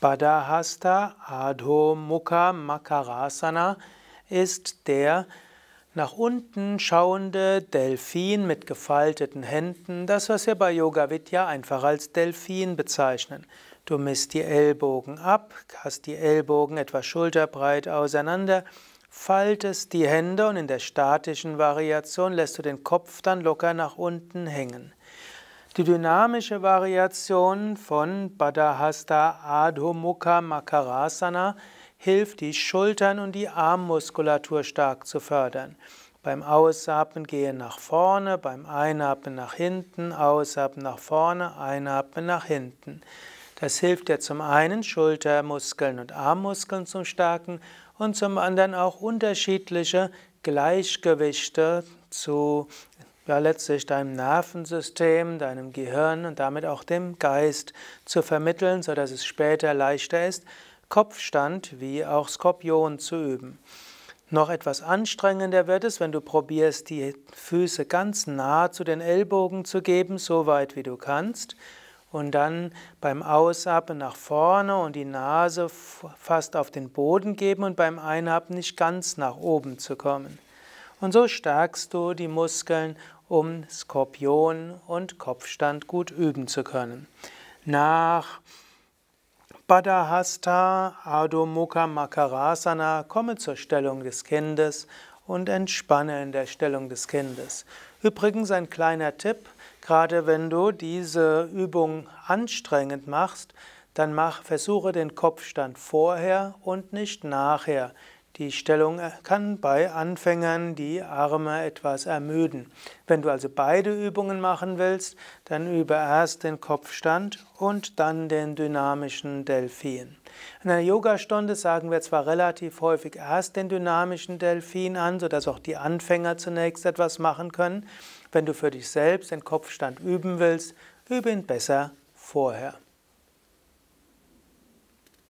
Badahasta Adho Mukha Makarasana ist der nach unten schauende Delfin mit gefalteten Händen, das was wir bei Yoga Vidya einfach als Delfin bezeichnen. Du misst die Ellbogen ab, hast die Ellbogen etwas schulterbreit auseinander, faltest die Hände und in der statischen Variation lässt du den Kopf dann locker nach unten hängen. Die dynamische Variation von Badahasta Adho Mukha Makarasana hilft, die Schultern und die Armmuskulatur stark zu fördern. Beim Ausatmen gehe nach vorne, beim Einatmen nach hinten, Ausatmen nach vorne, Einatmen nach hinten. Das hilft dir zum einen, Schultermuskeln und Armmuskeln zu stärken und zum anderen auch unterschiedliche Gleichgewichte zu ja letztlich deinem Nervensystem, deinem Gehirn und damit auch dem Geist zu vermitteln, sodass es später leichter ist, Kopfstand wie auch Skorpion zu üben. Noch etwas anstrengender wird es, wenn du probierst, die Füße ganz nah zu den Ellbogen zu geben, so weit wie du kannst. Und dann beim Ausatmen nach vorne und die Nase fast auf den Boden geben und beim Einatmen nicht ganz nach oben zu kommen. Und so stärkst du die Muskeln um Skorpion und Kopfstand gut üben zu können. Nach Badahasta Adho Mukha Makarasana komme zur Stellung des Kindes und entspanne in der Stellung des Kindes. Übrigens ein kleiner Tipp, gerade wenn du diese Übung anstrengend machst, dann mach, versuche den Kopfstand vorher und nicht nachher. Die Stellung kann bei Anfängern die Arme etwas ermüden. Wenn du also beide Übungen machen willst, dann übe erst den Kopfstand und dann den dynamischen Delfin. In einer Yogastunde sagen wir zwar relativ häufig erst den dynamischen Delfin an, sodass auch die Anfänger zunächst etwas machen können. Wenn du für dich selbst den Kopfstand üben willst, übe ihn besser vorher.